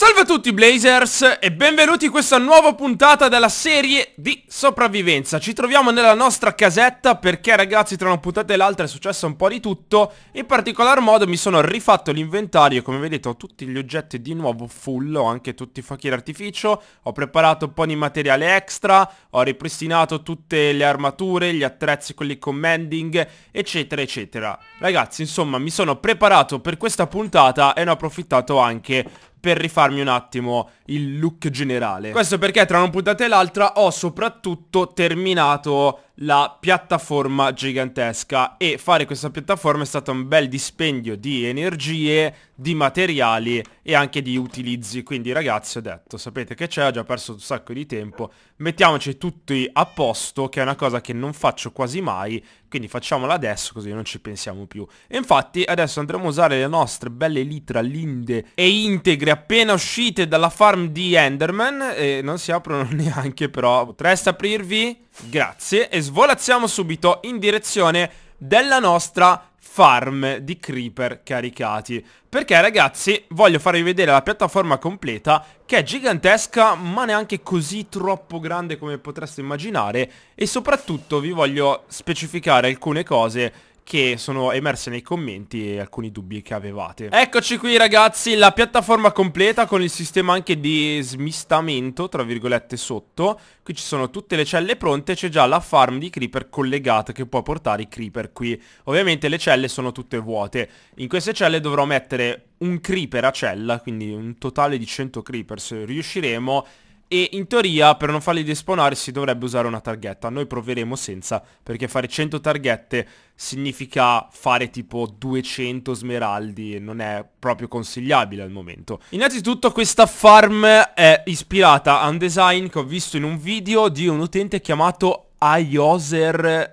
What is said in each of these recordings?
Salve a tutti Blazers e benvenuti in questa nuova puntata della serie di sopravvivenza Ci troviamo nella nostra casetta perché ragazzi tra una puntata e l'altra è successo un po' di tutto In particolar modo mi sono rifatto l'inventario come vedete ho tutti gli oggetti di nuovo full Ho anche tutti i fuochi d'artificio Ho preparato un po' di materiale extra Ho ripristinato tutte le armature, gli attrezzi, quelli commanding eccetera eccetera Ragazzi insomma mi sono preparato per questa puntata e ne ho approfittato anche per rifarmi un attimo il look generale. Questo perché tra una puntata e l'altra ho soprattutto terminato la piattaforma gigantesca e fare questa piattaforma è stato un bel dispendio di energie, di materiali e anche di utilizzi. Quindi ragazzi ho detto, sapete che c'è, ho già perso un sacco di tempo, mettiamoci tutti a posto che è una cosa che non faccio quasi mai, quindi facciamola adesso così non ci pensiamo più. E infatti adesso andremo a usare le nostre belle litra linde e integre appena uscite dalla farm di Enderman e non si aprono neanche però. Potreste aprirvi? Grazie e svolazziamo subito in direzione della nostra farm di creeper caricati Perché ragazzi voglio farvi vedere la piattaforma completa che è gigantesca ma neanche così troppo grande come potreste immaginare E soprattutto vi voglio specificare alcune cose che sono emerse nei commenti e alcuni dubbi che avevate. Eccoci qui ragazzi, la piattaforma completa con il sistema anche di smistamento, tra virgolette, sotto. Qui ci sono tutte le celle pronte, c'è già la farm di creeper collegata che può portare i creeper qui. Ovviamente le celle sono tutte vuote. In queste celle dovrò mettere un creeper a cella, quindi un totale di 100 creeper se riusciremo e in teoria per non farli despawnare si dovrebbe usare una targhetta. Noi proveremo senza, perché fare 100 targhette significa fare tipo 200 smeraldi e non è proprio consigliabile al momento. Innanzitutto questa farm è ispirata a un design che ho visto in un video di un utente chiamato Ioser100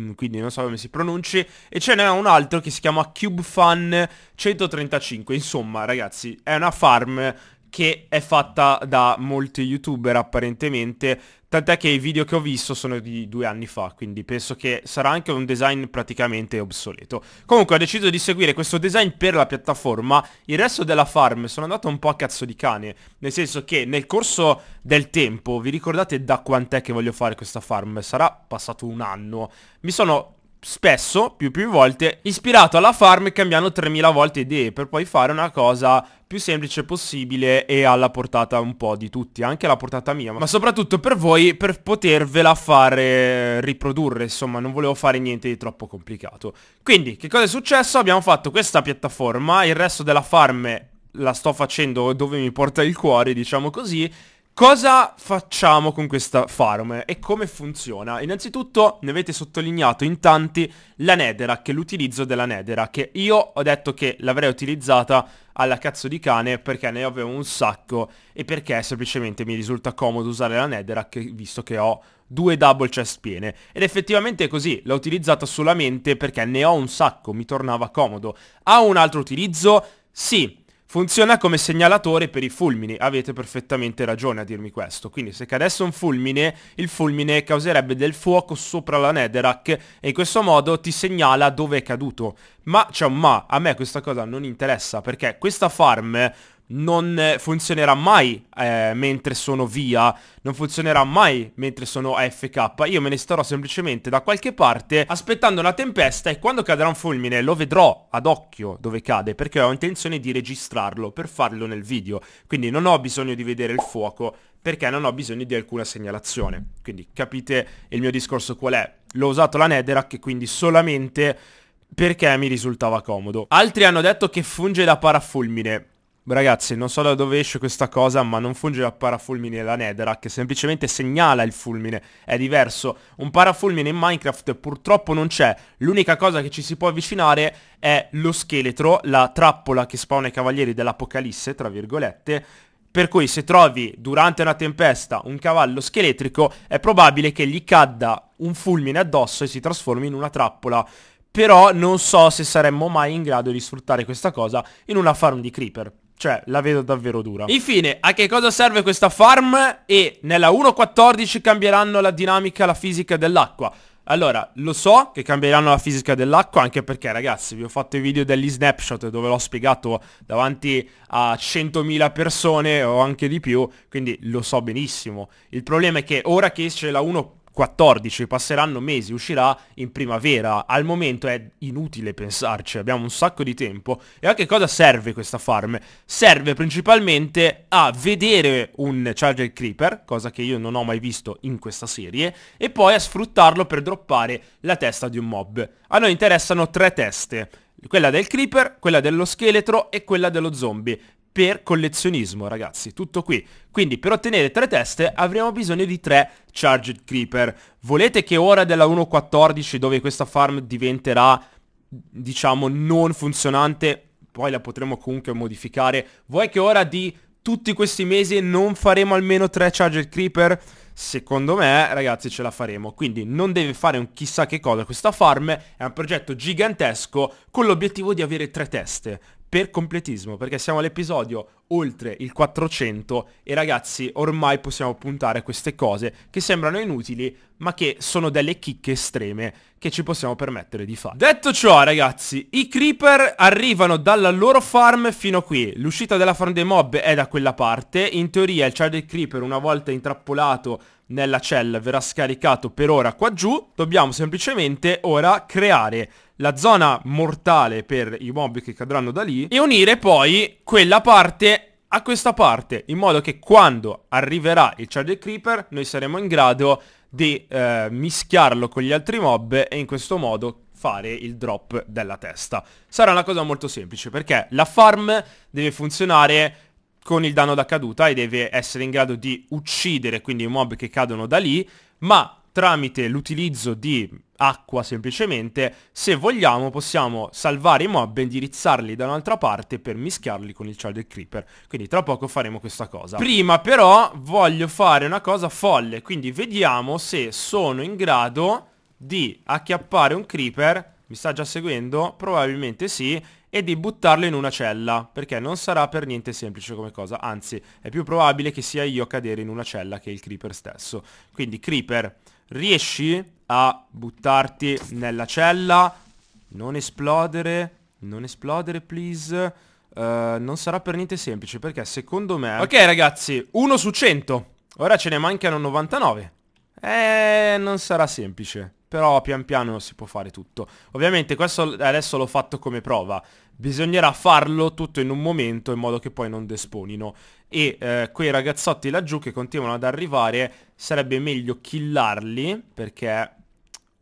mm, quindi non so come si pronunci, e ce n'è un altro che si chiama CubeFan 135, insomma ragazzi è una farm che è fatta da molti youtuber apparentemente, tant'è che i video che ho visto sono di due anni fa, quindi penso che sarà anche un design praticamente obsoleto. Comunque ho deciso di seguire questo design per la piattaforma, il resto della farm sono andato un po' a cazzo di cane, nel senso che nel corso del tempo, vi ricordate da quant'è che voglio fare questa farm? Sarà passato un anno, mi sono spesso, più più volte, ispirato alla farm cambiando 3000 volte idee per poi fare una cosa più semplice possibile e alla portata un po' di tutti, anche alla portata mia, ma soprattutto per voi per potervela fare riprodurre, insomma non volevo fare niente di troppo complicato. Quindi che cosa è successo? Abbiamo fatto questa piattaforma, il resto della farm la sto facendo dove mi porta il cuore, diciamo così, Cosa facciamo con questa farm e come funziona? Innanzitutto ne avete sottolineato in tanti la nedera, che l'utilizzo della nedera, che io ho detto che l'avrei utilizzata alla cazzo di cane perché ne avevo un sacco e perché semplicemente mi risulta comodo usare la nedera che, visto che ho due double chest piene ed effettivamente è così, l'ho utilizzata solamente perché ne ho un sacco, mi tornava comodo. Ha un altro utilizzo? Sì, Funziona come segnalatore per i fulmini, avete perfettamente ragione a dirmi questo. Quindi se cadesse un fulmine, il fulmine causerebbe del fuoco sopra la Netherrack e in questo modo ti segnala dove è caduto. Ma c'è cioè, un ma, a me questa cosa non interessa perché questa farm non funzionerà mai eh, mentre sono via, non funzionerà mai mentre sono AFK, io me ne starò semplicemente da qualche parte aspettando una tempesta e quando cadrà un fulmine lo vedrò ad occhio dove cade perché ho intenzione di registrarlo per farlo nel video, quindi non ho bisogno di vedere il fuoco perché non ho bisogno di alcuna segnalazione, quindi capite il mio discorso qual è, l'ho usato la Netherrack e quindi solamente perché mi risultava comodo. Altri hanno detto che funge da parafulmine. Ragazzi, non so da dove esce questa cosa, ma non funge da parafulmine la Netherrack, che semplicemente segnala il fulmine. È diverso. Un parafulmine in Minecraft purtroppo non c'è. L'unica cosa che ci si può avvicinare è lo scheletro, la trappola che spawna i cavalieri dell'apocalisse, tra virgolette, per cui se trovi durante una tempesta un cavallo scheletrico è probabile che gli cadda un fulmine addosso e si trasformi in una trappola. Però non so se saremmo mai in grado di sfruttare questa cosa in una farm di creeper. Cioè, la vedo davvero dura. Infine, a che cosa serve questa farm? E nella 1.14 cambieranno la dinamica, la fisica dell'acqua. Allora, lo so che cambieranno la fisica dell'acqua anche perché ragazzi vi ho fatto i video degli snapshot dove l'ho spiegato davanti a 100.000 persone o anche di più, quindi lo so benissimo. Il problema è che ora che esce la 1 14, passeranno mesi, uscirà in primavera. Al momento è inutile pensarci, abbiamo un sacco di tempo. E a che cosa serve questa farm? Serve principalmente a vedere un Charger Creeper, cosa che io non ho mai visto in questa serie, e poi a sfruttarlo per droppare la testa di un mob. A noi interessano tre teste quella del creeper, quella dello scheletro e quella dello zombie per collezionismo ragazzi, tutto qui. Quindi per ottenere tre teste avremo bisogno di tre Charged Creeper. Volete che ora della 1.14 dove questa farm diventerà diciamo non funzionante, poi la potremo comunque modificare, vuoi che ora di tutti questi mesi non faremo almeno tre Charged Creeper? Secondo me, ragazzi, ce la faremo. Quindi non deve fare un chissà che cosa questa farm, è un progetto gigantesco con l'obiettivo di avere tre teste per completismo, perché siamo all'episodio oltre il 400 e ragazzi ormai possiamo puntare a queste cose che sembrano inutili ma che sono delle chicche estreme che ci possiamo permettere di fare. Detto ciò ragazzi, i creeper arrivano dalla loro farm fino a qui, l'uscita della farm dei mob è da quella parte, in teoria il child creeper una volta intrappolato nella cella verrà scaricato per ora qua giù, dobbiamo semplicemente ora creare la zona mortale per i mob che cadranno da lì e unire poi quella parte a questa parte in modo che quando arriverà il Charger Creeper noi saremo in grado di eh, mischiarlo con gli altri mob e in questo modo fare il drop della testa. Sarà una cosa molto semplice perché la farm deve funzionare con il danno da caduta e deve essere in grado di uccidere quindi i mob che cadono da lì ma tramite l'utilizzo di acqua semplicemente, se vogliamo possiamo salvare i mob, e indirizzarli da un'altra parte per mischiarli con il Child Creeper. Quindi tra poco faremo questa cosa. Prima però voglio fare una cosa folle, quindi vediamo se sono in grado di acchiappare un Creeper, mi sta già seguendo? Probabilmente sì, e di buttarlo in una cella, perché non sarà per niente semplice come cosa, anzi è più probabile che sia io a cadere in una cella che il Creeper stesso. Quindi Creeper Riesci a buttarti nella cella Non esplodere Non esplodere please uh, Non sarà per niente semplice perché secondo me Ok ragazzi 1 su 100 Ora ce ne mancano 99 Eh non sarà semplice però pian piano si può fare tutto. Ovviamente questo adesso l'ho fatto come prova. Bisognerà farlo tutto in un momento in modo che poi non desponino e eh, quei ragazzotti laggiù che continuano ad arrivare sarebbe meglio killarli perché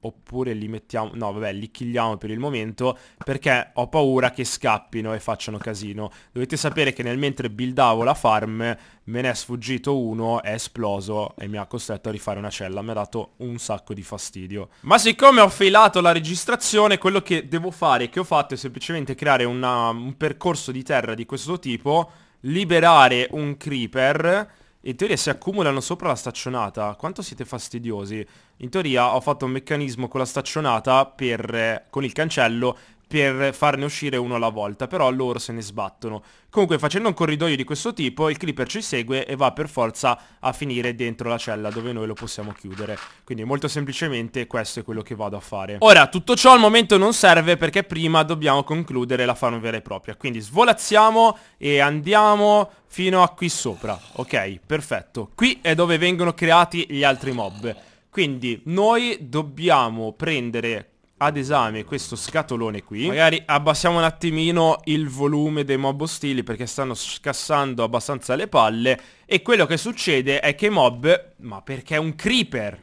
oppure li mettiamo no vabbè li killiamo per il momento perché ho paura che scappino e facciano casino dovete sapere che nel mentre buildavo la farm me ne è sfuggito uno è esploso e mi ha costretto a rifare una cella mi ha dato un sacco di fastidio ma siccome ho filato la registrazione quello che devo fare che ho fatto è semplicemente creare una, un percorso di terra di questo tipo liberare un creeper in teoria si accumulano sopra la staccionata. Quanto siete fastidiosi. In teoria ho fatto un meccanismo con la staccionata per, eh, con il cancello per farne uscire uno alla volta, però loro se ne sbattono. Comunque facendo un corridoio di questo tipo il creeper ci segue e va per forza a finire dentro la cella dove noi lo possiamo chiudere. Quindi molto semplicemente questo è quello che vado a fare. Ora, tutto ciò al momento non serve perché prima dobbiamo concludere la farm vera e propria. Quindi svolazziamo e andiamo fino a qui sopra. Ok, perfetto. Qui è dove vengono creati gli altri mob. Quindi noi dobbiamo prendere ad esame questo scatolone qui Magari abbassiamo un attimino il volume dei mob ostili perché stanno scassando abbastanza le palle E quello che succede è che i mob, ma perché è un creeper,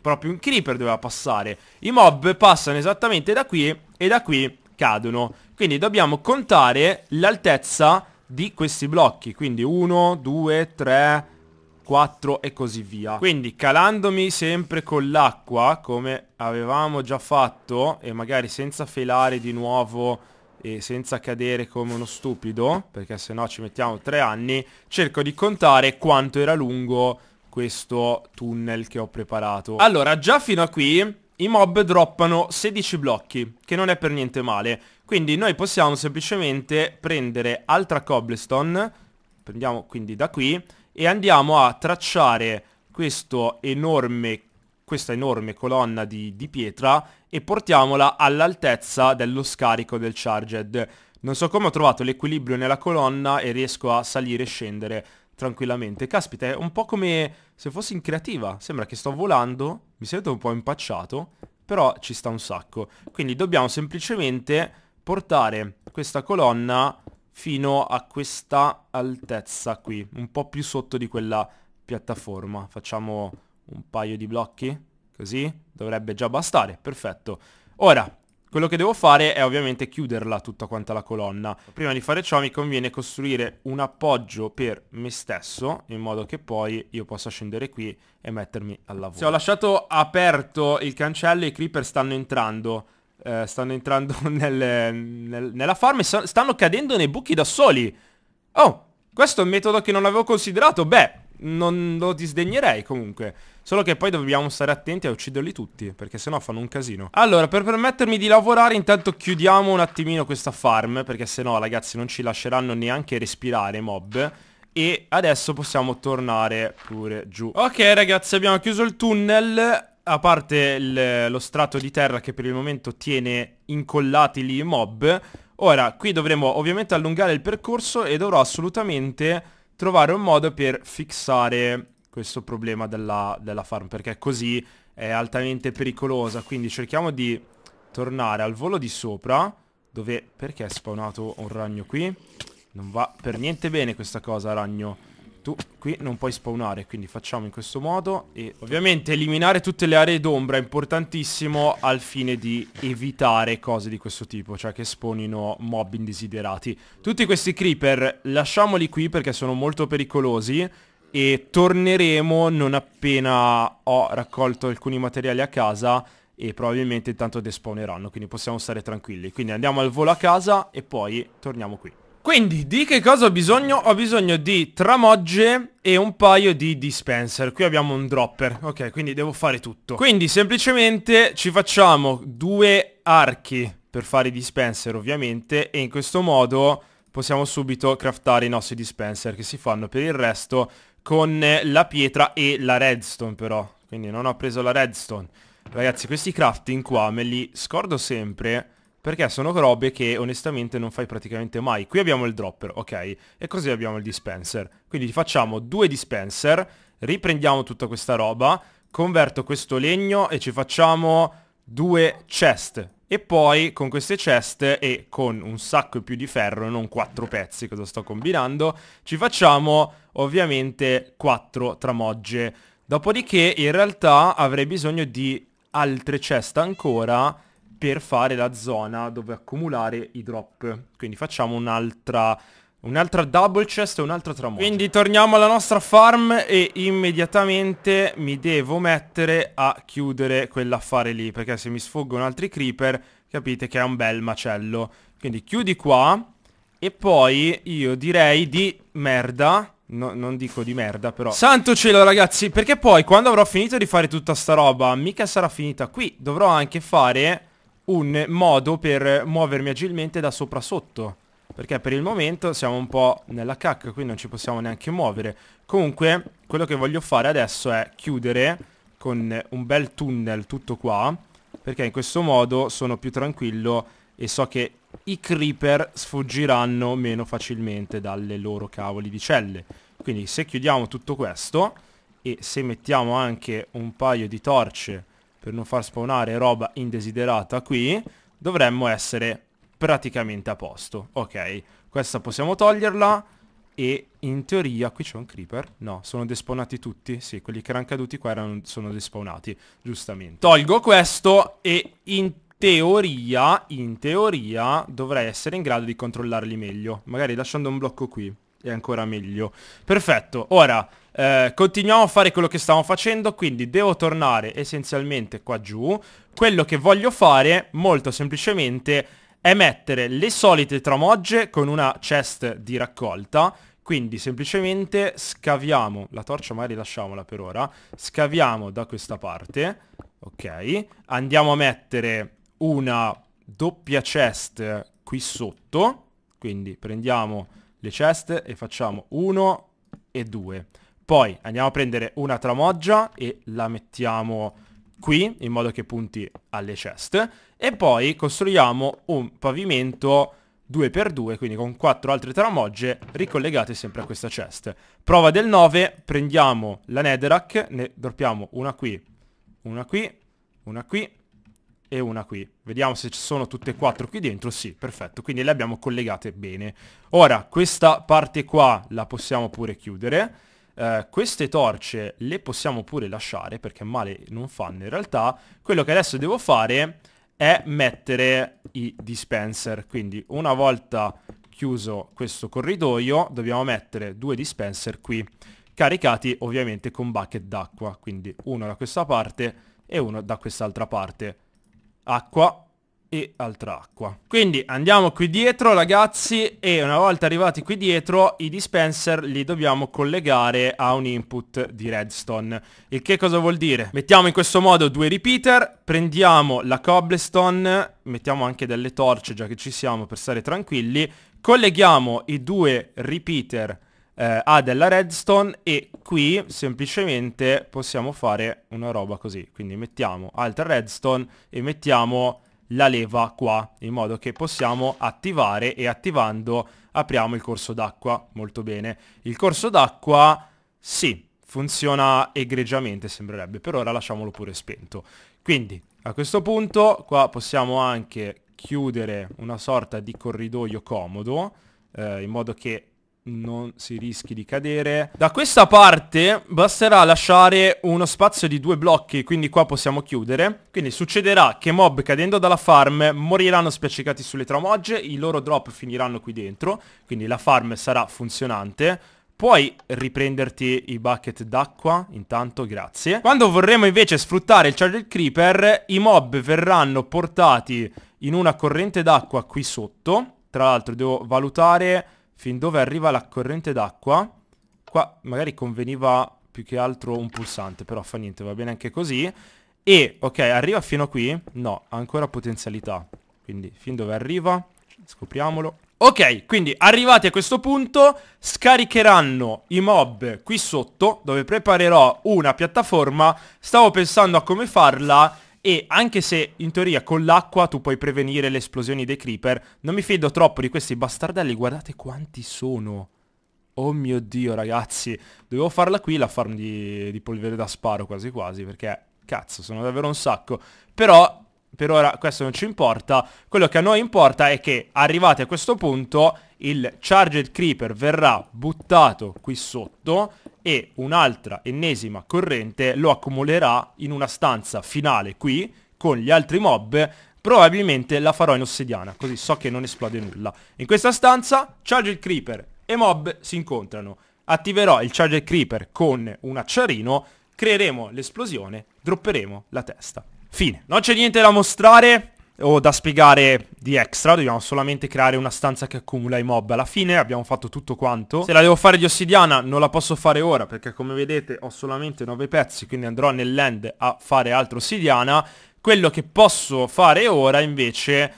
proprio un creeper doveva passare I mob passano esattamente da qui e da qui cadono Quindi dobbiamo contare l'altezza di questi blocchi Quindi 1, 2, 3, 4 e così via Quindi calandomi sempre con l'acqua come avevamo già fatto e magari senza felare di nuovo e senza cadere come uno stupido perché se no ci mettiamo 3 anni cerco di contare quanto era lungo questo tunnel che ho preparato Allora già fino a qui i mob droppano 16 blocchi che non è per niente male quindi noi possiamo semplicemente prendere altra cobblestone prendiamo quindi da qui e andiamo a tracciare questo enorme, questa enorme colonna di, di pietra e portiamola all'altezza dello scarico del charged. Non so come ho trovato l'equilibrio nella colonna e riesco a salire e scendere tranquillamente. Caspita, è un po' come se fossi in creativa. Sembra che sto volando, mi sento un po' impacciato, però ci sta un sacco. Quindi dobbiamo semplicemente portare questa colonna fino a questa altezza qui, un po' più sotto di quella piattaforma. Facciamo un paio di blocchi, così, dovrebbe già bastare, perfetto. Ora, quello che devo fare è ovviamente chiuderla tutta quanta la colonna. Prima di fare ciò mi conviene costruire un appoggio per me stesso, in modo che poi io possa scendere qui e mettermi al lavoro. Se ho lasciato aperto il cancello, i creeper stanno entrando. Eh, stanno entrando nel, nel, nella farm e stanno cadendo nei buchi da soli. Oh, questo è un metodo che non avevo considerato. Beh, non lo disdegnerei comunque. Solo che poi dobbiamo stare attenti a ucciderli tutti, perché sennò fanno un casino. Allora, per permettermi di lavorare, intanto chiudiamo un attimino questa farm, perché sennò ragazzi non ci lasceranno neanche respirare mob. E adesso possiamo tornare pure giù. Ok ragazzi, abbiamo chiuso il tunnel a parte il, lo strato di terra che per il momento tiene incollati lì i mob, ora qui dovremo ovviamente allungare il percorso e dovrò assolutamente trovare un modo per fissare questo problema della, della farm, perché così è altamente pericolosa, quindi cerchiamo di tornare al volo di sopra, dove... perché è spawnato un ragno qui? Non va per niente bene questa cosa, ragno tu qui non puoi spawnare Quindi facciamo in questo modo E ovviamente eliminare tutte le aree d'ombra è importantissimo Al fine di evitare cose di questo tipo Cioè che sponino mob indesiderati Tutti questi creeper lasciamoli qui perché sono molto pericolosi E torneremo non appena ho raccolto alcuni materiali a casa e probabilmente intanto despawneranno, quindi possiamo stare tranquilli. Quindi andiamo al volo a casa e poi torniamo qui. Quindi di che cosa ho bisogno? Ho bisogno di tramogge e un paio di dispenser Qui abbiamo un dropper Ok quindi devo fare tutto Quindi semplicemente ci facciamo due archi per fare i dispenser ovviamente E in questo modo possiamo subito craftare i nostri dispenser che si fanno per il resto con la pietra e la redstone però Quindi non ho preso la redstone Ragazzi questi crafting qua me li scordo sempre perché sono robe che onestamente non fai praticamente mai. Qui abbiamo il dropper, ok? E così abbiamo il dispenser. Quindi facciamo due dispenser, riprendiamo tutta questa roba, converto questo legno e ci facciamo due chest. E poi con queste chest e con un sacco più di ferro, non quattro pezzi, cosa sto combinando, ci facciamo ovviamente quattro tramogge. Dopodiché in realtà avrei bisogno di altre chest ancora per fare la zona dove accumulare i drop. Quindi facciamo un'altra... Un'altra double chest e un'altra tramonta. Quindi torniamo alla nostra farm e immediatamente mi devo mettere a chiudere quell'affare lì. Perché se mi sfoggono altri creeper capite che è un bel macello. Quindi chiudi qua e poi io direi di merda. No, non dico di merda però. Santo cielo ragazzi perché poi quando avrò finito di fare tutta sta roba mica sarà finita qui. Dovrò anche fare un modo per muovermi agilmente da sopra sotto. Perché per il momento siamo un po' nella cacca, qui non ci possiamo neanche muovere. Comunque, quello che voglio fare adesso è chiudere con un bel tunnel tutto qua. Perché in questo modo sono più tranquillo e so che i creeper sfuggiranno meno facilmente dalle loro cavoli di celle. Quindi se chiudiamo tutto questo e se mettiamo anche un paio di torce per non far spawnare roba indesiderata qui, dovremmo essere praticamente a posto. Ok, questa possiamo toglierla e in teoria qui c'è un creeper. No, sono despawnati tutti. Sì, quelli che erano caduti qua erano, sono despawnati, giustamente. Tolgo questo e in teoria, in teoria dovrei essere in grado di controllarli meglio. Magari lasciando un blocco qui è ancora meglio. Perfetto, ora eh, continuiamo a fare quello che stiamo facendo, quindi devo tornare essenzialmente qua giù. Quello che voglio fare, molto semplicemente, è mettere le solite tramogge con una chest di raccolta. Quindi semplicemente scaviamo, la torcia magari lasciamola per ora, scaviamo da questa parte, ok? Andiamo a mettere una doppia chest qui sotto, quindi prendiamo le ceste e facciamo uno e due. Poi andiamo a prendere una tramoggia e la mettiamo qui in modo che punti alle ceste e poi costruiamo un pavimento 2x2 quindi con quattro altre tramogge ricollegate sempre a questa chest. Prova del 9 prendiamo la netherrack, ne droppiamo una qui, una qui, una qui e una qui. Vediamo se ci sono tutte e quattro qui dentro. Sì, perfetto. Quindi le abbiamo collegate bene. Ora, questa parte qua la possiamo pure chiudere. Eh, queste torce le possiamo pure lasciare perché male non fanno in realtà. Quello che adesso devo fare è mettere i dispenser. Quindi una volta chiuso questo corridoio dobbiamo mettere due dispenser qui caricati ovviamente con bucket d'acqua quindi uno da questa parte e uno da quest'altra parte acqua e altra acqua. Quindi andiamo qui dietro ragazzi e una volta arrivati qui dietro i dispenser li dobbiamo collegare a un input di redstone. Il che cosa vuol dire? Mettiamo in questo modo due repeater, prendiamo la cobblestone, mettiamo anche delle torce già che ci siamo per stare tranquilli, colleghiamo i due repeater eh, ha della redstone e qui semplicemente possiamo fare una roba così. Quindi mettiamo altra redstone e mettiamo la leva qua in modo che possiamo attivare e attivando apriamo il corso d'acqua molto bene il corso d'acqua sì funziona egregiamente sembrerebbe per ora lasciamolo pure spento quindi a questo punto qua possiamo anche chiudere una sorta di corridoio comodo eh, in modo che non si rischi di cadere. Da questa parte basterà lasciare uno spazio di due blocchi, quindi qua possiamo chiudere. Quindi succederà che mob cadendo dalla farm moriranno spiaccicati sulle tramogge, i loro drop finiranno qui dentro, quindi la farm sarà funzionante. Puoi riprenderti i bucket d'acqua, intanto grazie. Quando vorremmo invece sfruttare il Charger Creeper, i mob verranno portati in una corrente d'acqua qui sotto. Tra l'altro devo valutare fin dove arriva la corrente d'acqua. Qua magari conveniva più che altro un pulsante, però fa niente, va bene anche così. E, ok, arriva fino a qui? No, ha ancora potenzialità. Quindi, fin dove arriva? Scopriamolo. Ok, quindi arrivati a questo punto scaricheranno i mob qui sotto dove preparerò una piattaforma. Stavo pensando a come farla e anche se in teoria con l'acqua tu puoi prevenire le esplosioni dei creeper, non mi fido troppo di questi bastardelli, guardate quanti sono. Oh mio dio ragazzi, dovevo farla qui la farm di, di polvere da sparo quasi quasi perché cazzo sono davvero un sacco. Però per ora questo non ci importa. Quello che a noi importa è che arrivati a questo punto il Charged Creeper verrà buttato qui sotto e un'altra ennesima corrente lo accumulerà in una stanza finale qui con gli altri mob probabilmente la farò in ossidiana così so che non esplode nulla in questa stanza Charged Creeper e mob si incontrano attiverò il Charged Creeper con un acciarino creeremo l'esplosione dropperemo la testa Fine. Non c'è niente da mostrare o da spiegare di extra, dobbiamo solamente creare una stanza che accumula i mob. Alla fine abbiamo fatto tutto quanto. Se la devo fare di ossidiana non la posso fare ora perché come vedete ho solamente 9 pezzi, quindi andrò nell'end a fare altra ossidiana. Quello che posso fare ora invece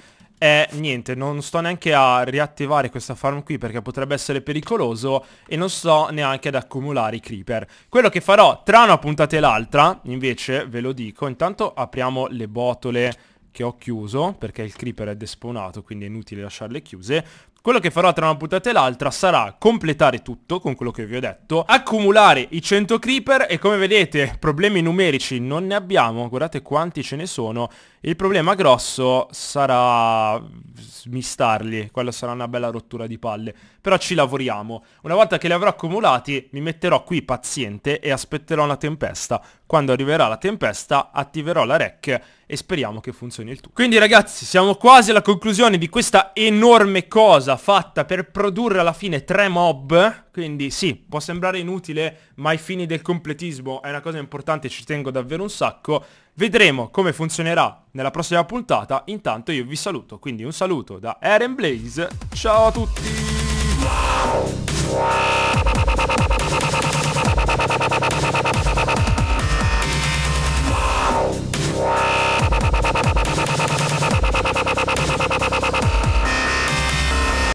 è eh, niente, non sto neanche a riattivare questa farm qui perché potrebbe essere pericoloso e non sto neanche ad accumulare i creeper. Quello che farò tra una puntata e l'altra, invece, ve lo dico, intanto apriamo le botole che ho chiuso perché il creeper è despawnato quindi è inutile lasciarle chiuse quello che farò tra una puntata e l'altra sarà completare tutto con quello che vi ho detto, accumulare i 100 creeper e come vedete problemi numerici non ne abbiamo, guardate quanti ce ne sono il problema grosso sarà smistarli, quella sarà una bella rottura di palle, però ci lavoriamo. Una volta che li avrò accumulati mi metterò qui paziente e aspetterò una tempesta. Quando arriverà la tempesta attiverò la rec e speriamo che funzioni il tutto. Quindi ragazzi siamo quasi alla conclusione di questa enorme cosa fatta per produrre alla fine tre mob, quindi sì, può sembrare inutile ma ai fini del completismo è una cosa importante, ci tengo davvero un sacco. Vedremo come funzionerà nella prossima puntata. Intanto io vi saluto, quindi un saluto da Eren Blaze. Ciao a tutti!